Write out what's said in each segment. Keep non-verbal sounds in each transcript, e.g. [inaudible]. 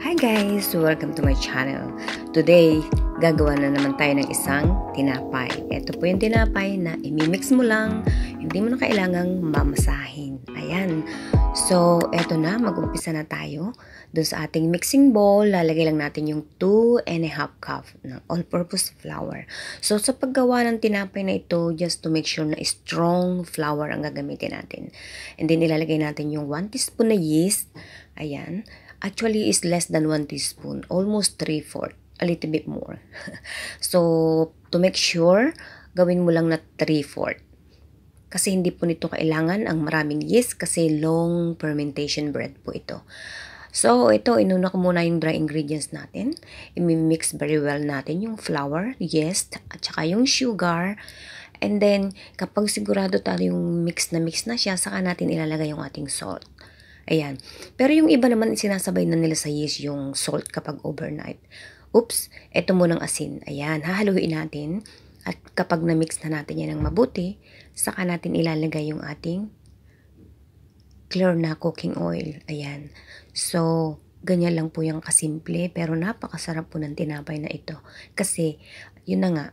Hi guys, welcome to my channel. Today gagawa na naman tayo ng isang tinapay. Ito po yung tinapay na imimix mo lang, hindi mo na kailangang mamasahin. Ayan. So, eto na, mag-umpisa na tayo. Doon sa ating mixing bowl, lalagay lang natin yung 2 and a half cup ng all-purpose flour. So, sa paggawa ng tinapay na ito, just to make sure na strong flour ang gagamitin natin. And then, ilalagay natin yung 1 teaspoon na yeast. Ayan. Actually, is less than 1 teaspoon. Almost 3 fourth a little bit more. [laughs] so, to make sure, gawin mo lang na 3-4. Kasi hindi po nito kailangan ang maraming yeast kasi long fermentation bread po ito. So, ito, inuna muna yung dry ingredients natin. I-mix very well natin yung flour, yeast, at saka yung sugar. And then, kapag sigurado tayo yung mix na mix na siya, saka natin ilalagay yung ating salt. Ayan. Pero yung iba naman sinasabay na nila sa yeast yung salt kapag overnight. Oops, eto munang asin. Ayan, hahaluin natin. At kapag na-mix na natin yan ng mabuti, saka natin ilalagay yung ating clear na cooking oil. Ayan. So, ganyan lang po yung kasimple. Pero napakasarap po ng tinapay na ito. Kasi, yun na nga,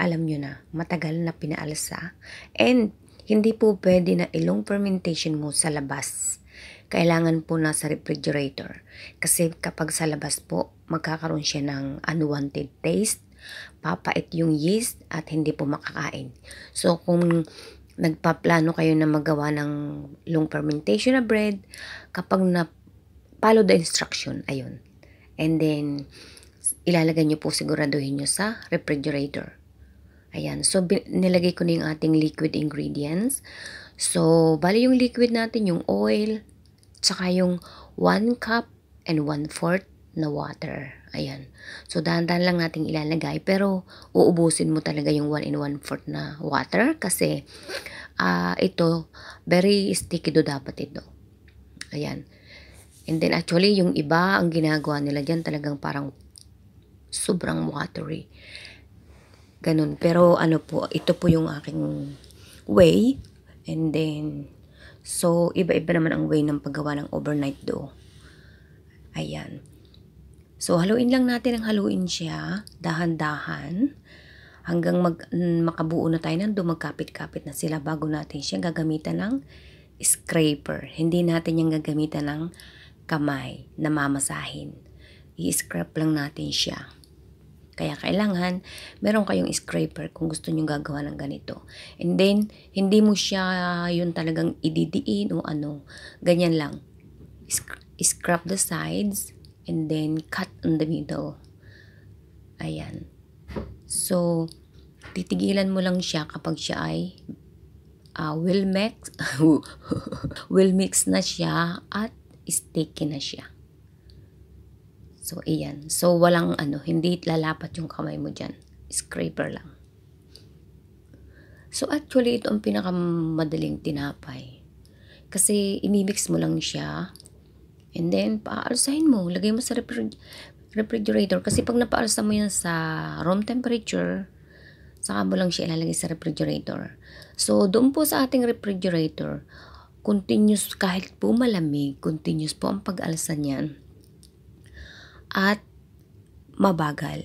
alam nyo na, matagal na pinaalsa. And, hindi po pwede na ilong fermentation mo sa labas kailangan po nasa refrigerator. Kasi kapag sa labas po, magkakaroon siya ng unwanted taste, papait yung yeast at hindi po makakain. So kung nagpaplano kayo na magawa ng long fermentation na bread, kapag na follow the instruction, ayun. And then, ilalagay nyo po siguraduhin nyo sa refrigerator. Ayan. So, nilagay ko na yung ating liquid ingredients. So, bali yung liquid natin, yung oil, tsaka yung 1 cup and 1 fourth na water. Ayan. So, dahan-dahan lang nating ilalagay. Pero, uubusin mo talaga yung 1 and 1 fourth na water. Kasi, uh, ito, very sticky do dapat ito. Ayan. And then, actually, yung iba, ang ginagawa nila dyan talagang parang sobrang watery. Ganun. Pero, ano po, ito po yung aking way. And then, So, iba-iba naman ang way ng paggawa ng overnight dough. Ayan. So, haluin lang natin ang haluin siya, dahan-dahan, hanggang mag, mm, makabuo na tayo ng dough, magkapit-kapit na sila bago natin siya gagamitan ng scraper. Hindi natin yung gagamitan ng kamay na mamasahin. I-scrap lang natin siya. Kaya kailangan, meron kayong scraper kung gusto nyo gagawa ng ganito. And then, hindi mo siya yun talagang ididiin o ano. Ganyan lang. Scrap the sides and then cut on the middle. Ayan. So, titigilan mo lang siya kapag siya ay uh, will mix [laughs] will mix na siya at sticky na siya. So, ayan. So, walang ano, hindi lalapat yung kamay mo dyan. Scraper lang. So, actually, ito ang pinakamadaling tinapay. Kasi, imimix mo lang siya. And then, paaalsahin mo. Lagay mo sa refrigerator. Kasi, pag napaalsa mo yan sa room temperature, saka mo lang siya ilalagay sa refrigerator. So, doon po sa ating refrigerator, continuous kahit po malamig, continuous po ang pag-alsa niyan at mabagal.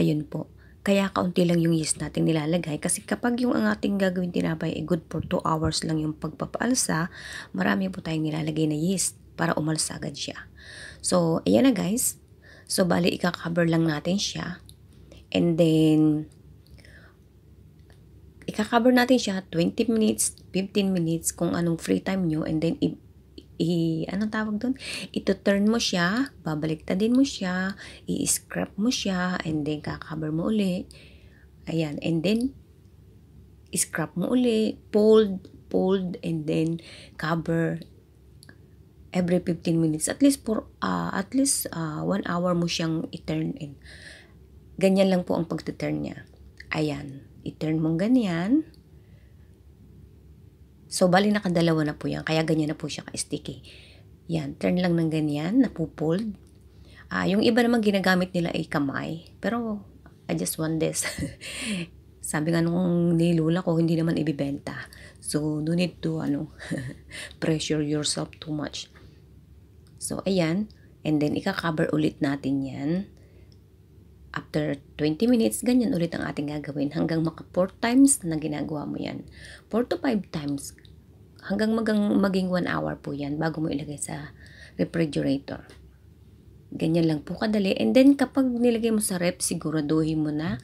Ayun po. Kaya kaunti lang yung yeast natin nilalagay kasi kapag yung ang ating gagawin tinapay ay good for 2 hours lang yung pagpapaalsa, marami po tayong nilalagay na yeast para umalsa agad siya. So, ayan na guys. So, bali ika-cover lang natin siya. And then, ika-cover natin siya 20 minutes, 15 minutes kung anong free time nyo and then i ano tawag doon? Ito-turn mo siya, babaliktadin mo siya, i-scrap mo siya, and then kakabar mo uli. Ayan, and then scrap mo uli, fold, fold, and then cover every 15 minutes. At least for, uh, at least uh, ah, 1 hour mo siyang i-turn in. Ganyan lang po ang pag-turn niya. Ayan, i-turn mong ganyan. So, bali nakadalawa na po yan. Kaya ganyan na po siya ka-sticky. Yan, turn lang ng ganyan, napupold. Uh, ah, yung iba naman ginagamit nila ay kamay. Pero, I just want this. [laughs] Sabi nga nung nilula ko, hindi naman ibibenta. So, no need to, ano, [laughs] pressure yourself too much. So, ayan. And then, ika-cover ulit natin yan. After 20 minutes, ganyan ulit ang ating gagawin hanggang maka 4 times na ginagawa mo yan. 4 to 5 times hanggang magang, maging 1 hour po yan bago mo ilagay sa refrigerator. Ganyan lang po kadali. And then kapag nilagay mo sa rep, siguraduhin mo na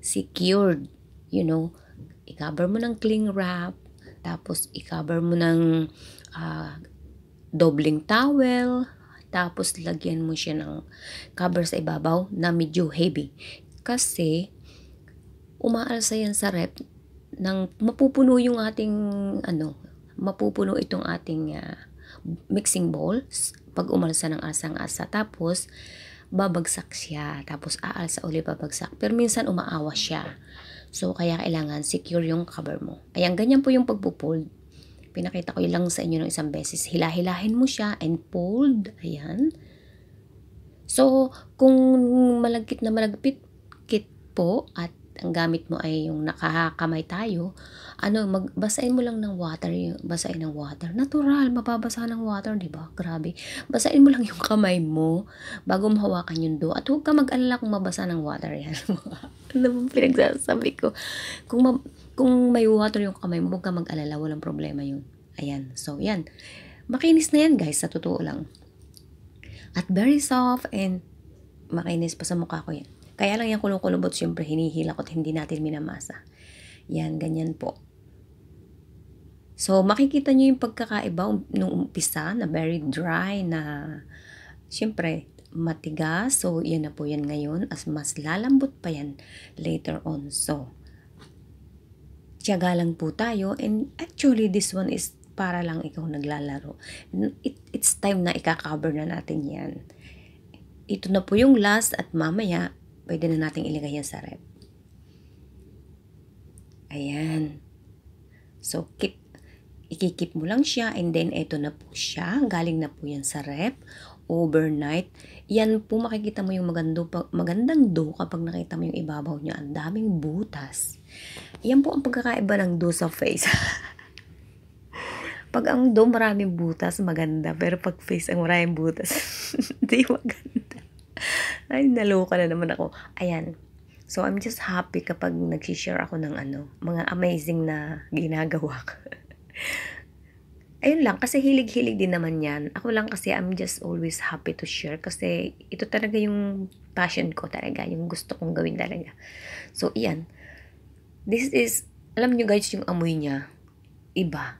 secured. You know, i-cover mo ng cling wrap, tapos i-cover mo ng uh, dobling towel, tapos, lagyan mo siya ng cover sa ibabaw na medyo heavy. Kasi, umaalsa yan sa rep nang mapupuno yung ating ano, mapupuno itong ating uh, mixing bowl pag umalsa ng asang-asa. Tapos, babagsak siya. Tapos, aalsa uli babagsak. Pero minsan, umaawa siya. So, kaya kailangan secure yung cover mo. Ayan, ganyan po yung pagpupold Pinakita ko lang sa inyo ng isang beses. Hilahilahin mo siya and fold. Ayan. So, kung malagkit na malagpit kit po at ang gamit mo ay yung nakakamay tayo, ano, magbasain mo lang ng water, yung, basain ng water. Natural, mababasa ng water, di ba? Grabe. Basain mo lang yung kamay mo bago mahawakan yung do. At huwag ka mag-alala kung mabasa ng water yan. ano bang pinagsasabi ko? Kung kung may water yung kamay mo, huwag ka mag-alala, walang problema yun. Ayan, so yan. Makinis na yan guys, sa totoo lang. At very soft and makinis pa sa mukha ko yan. Kaya lang yung kulong-kulubot, syempre hinihila ko hindi natin minamasa. Yan, ganyan po. So, makikita nyo yung pagkakaiba nung umpisa na very dry na syempre matigas. So, yan na po yan ngayon as mas lalambot pa yan later on. So, tiyaga lang po tayo and actually this one is para lang ikaw naglalaro. It, it's time na ika-cover na natin yan. Ito na po yung last at mamaya pwede na natin ilagay yan sa rep. Ayan. So, keep, ikikip mo lang siya and then ito na po siya. Galing na po yan sa rep overnight. Yan po makikita mo yung magando, magandang do kapag nakita mo yung ibabaw niya. Ang daming butas. Yan po ang pagkakaiba ng do sa face. [laughs] pag ang do maraming butas, maganda. Pero pag face ang maraming butas, [laughs] hindi maganda. Ay, naloka na naman ako. Ayan. So, I'm just happy kapag nag-share ako ng ano, mga amazing na ginagawa ko. [laughs] ayun lang, kasi hilig-hilig din naman yan. Ako lang kasi I'm just always happy to share kasi ito talaga yung passion ko talaga, yung gusto kong gawin talaga. So, iyan. This is, alam nyo guys, yung amoy niya, iba.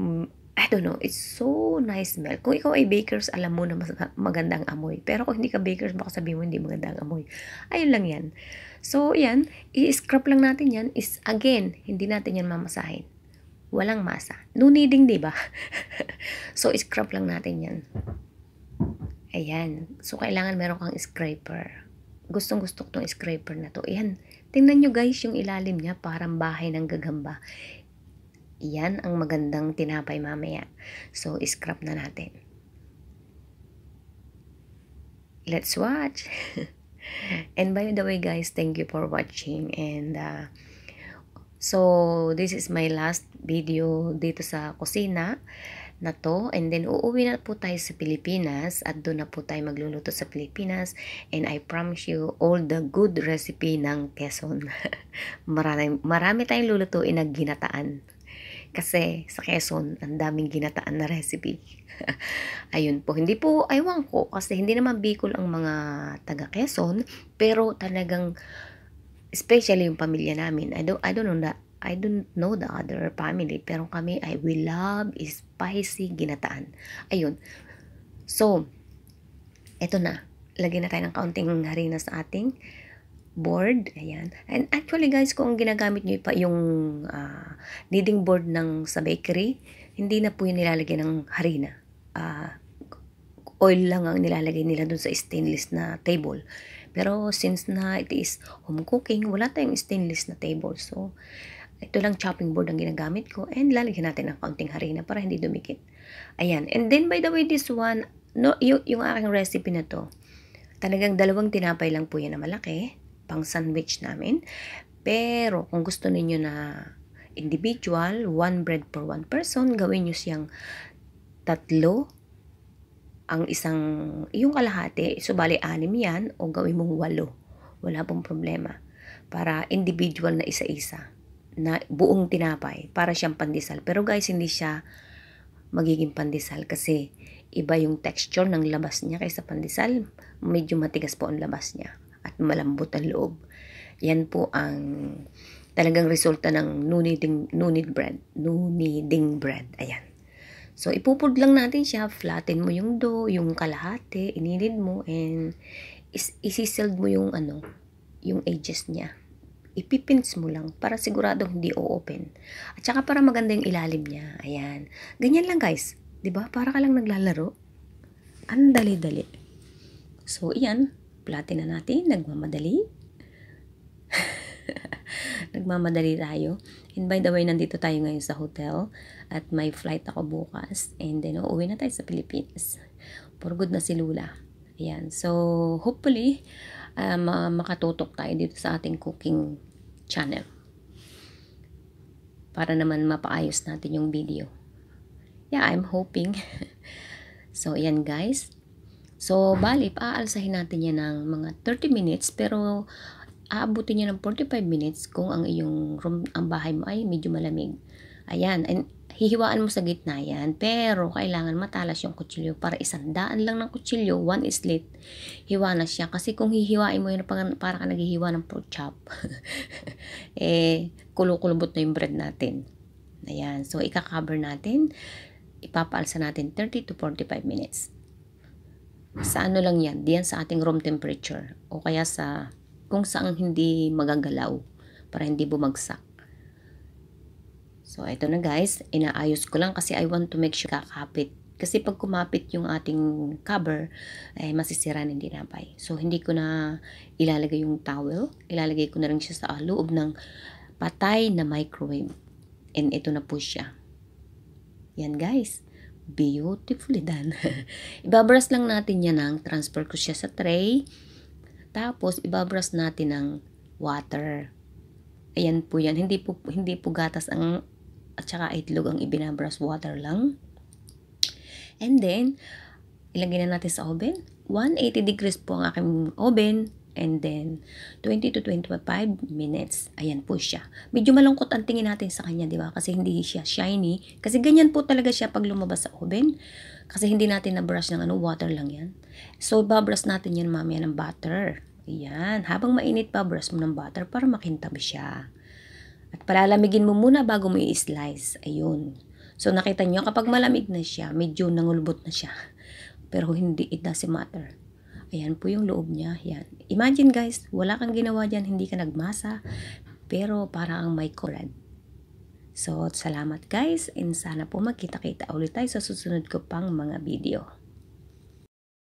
Mm, I don't know, it's so nice smell. Kung ikaw ay bakers, alam mo na mas maganda amoy. Pero kung hindi ka bakers, baka sabihin mo hindi magandang amoy. Ayun lang yan. So, yan, i scrap lang natin yan is again, hindi natin yan mamasahin Walang masa. No needing, di ba? [laughs] so, scrub lang natin yan. Ayan. So, kailangan meron kang scraper. Gustong-gusto ko tong scraper na to. Ayan. Tingnan nyo guys yung ilalim niya. Parang bahay ng gagamba. Ayan ang magandang tinapay mamaya. So, scrub na natin. Let's watch! [laughs] and by the way guys, thank you for watching and uh, So, this is my last video dito sa kusina na to. And then, uuwi na po tayo sa Pilipinas at doon na po tayo magluluto sa Pilipinas. And I promise you, all the good recipe ng Quezon. [laughs] marami, marami tayong lulutuin na ginataan. Kasi sa Quezon, ang daming ginataan na recipe. [laughs] Ayun po, hindi po, aywan ko. Kasi hindi naman Bicol ang mga taga Quezon. Pero talagang especially yung pamilya namin. I don't I don't know that I don't know the other family pero kami I we love spicy ginataan. Ayun. So, eto na. Lagyan na tayo ng kaunting harina sa ating board. Ayan. And actually guys, kung ginagamit nyo pa yung uh, kneading board ng sa bakery, hindi na po yun nilalagay ng harina. Uh, oil lang ang nilalagay nila dun sa stainless na table. Pero since na it is home cooking, wala tayong stainless na table. So, ito lang chopping board ang ginagamit ko and lalagyan natin ng kaunting harina para hindi dumikit. Ayan. And then by the way, this one, no, yung, yung aking recipe na to, talagang dalawang tinapay lang po yan na malaki, pang sandwich namin. Pero kung gusto ninyo na individual, one bread per one person, gawin nyo siyang tatlo ang isang, yung kalahati, subali bali anim yan, o gawin mong walo. Wala pong problema. Para individual na isa-isa. Na buong tinapay. Para siyang pandesal. Pero guys, hindi siya magiging pandesal kasi iba yung texture ng labas niya kaysa pandesal. Medyo matigas po ang labas niya at malambot ang loob. Yan po ang talagang resulta ng no kneading, bread. No kneading bread. Ayan. So, ipupod lang natin siya, flatten mo yung dough, yung kalahati, ininid mo, and is isisild mo yung ano, yung edges niya. Ipipins mo lang para siguradong hindi o-open. At saka para maganda yung ilalim niya. Ayan. Ganyan lang guys. ba diba? Para ka lang naglalaro. Ang dali-dali. So, iyan. Platin na natin. Nagmamadali. [laughs] Nagmamadali tayo. And by the way, nandito tayo ngayon sa hotel at may flight ako bukas and then uuwi na tayo sa Philippines. For good na si Lula. Ayan. So, hopefully, uh, makatutok tayo dito sa ating cooking channel. Para naman mapaayos natin yung video. Yeah, I'm hoping. [laughs] so, ayan guys. So, bali, paaalsahin natin yan ng mga 30 minutes. Pero, aabutin niya ng 45 minutes kung ang iyong room, ang bahay mo ay medyo malamig. Ayan, and hihiwaan mo sa gitna yan, pero kailangan matalas yung kutsilyo para isandaan lang ng kutsilyo, one slit, hiwa na siya. Kasi kung hihiwain mo yun, para ka naghihiwa ng pork chop, [laughs] eh, kulukulubot na yung bread natin. Ayan, so ikakaver natin, ipapaalsa natin 30 to 45 minutes sa ano lang yan, diyan sa ating room temperature o kaya sa kung saan hindi magagalaw para hindi bumagsak. So, ito na guys. Inaayos ko lang kasi I want to make sure kakapit. Kasi pag kumapit yung ating cover, eh, masisira ng dinapay. So, hindi ko na ilalagay yung towel. Ilalagay ko na lang siya sa loob ng patay na microwave. And ito na po siya. Yan guys beautifully [laughs] done. Ibabras lang natin yan ng transfer ko siya sa tray. Tapos, ibabras natin ng water. Ayan po yan. Hindi po, hindi po gatas ang, at saka itlog ang ibinabras water lang. And then, ilagay na natin sa oven. 180 degrees po ang aking oven. And then, 20 to 25 minutes. Ayan po siya. Medyo malungkot ang tingin natin sa kanya, di ba? Kasi hindi siya shiny. Kasi ganyan po talaga siya pag lumabas sa oven. Kasi hindi natin na-brush ng ano, water lang yan. So, babrush natin yan mamaya ng butter. Ayan. Habang mainit pa, brush mo ng butter para makintabi siya. At palalamigin mo muna bago mo i-slice. Ayun. So, nakita nyo, kapag malamig na siya, medyo nangulbot na siya. [laughs] Pero hindi, it doesn't matter. Ayan po yung loob niya. Ayan. Imagine guys, wala kang ginawa dyan, hindi ka nagmasa, pero para ang may corad. So, salamat guys and sana po magkita-kita ulit tayo sa susunod ko pang mga video.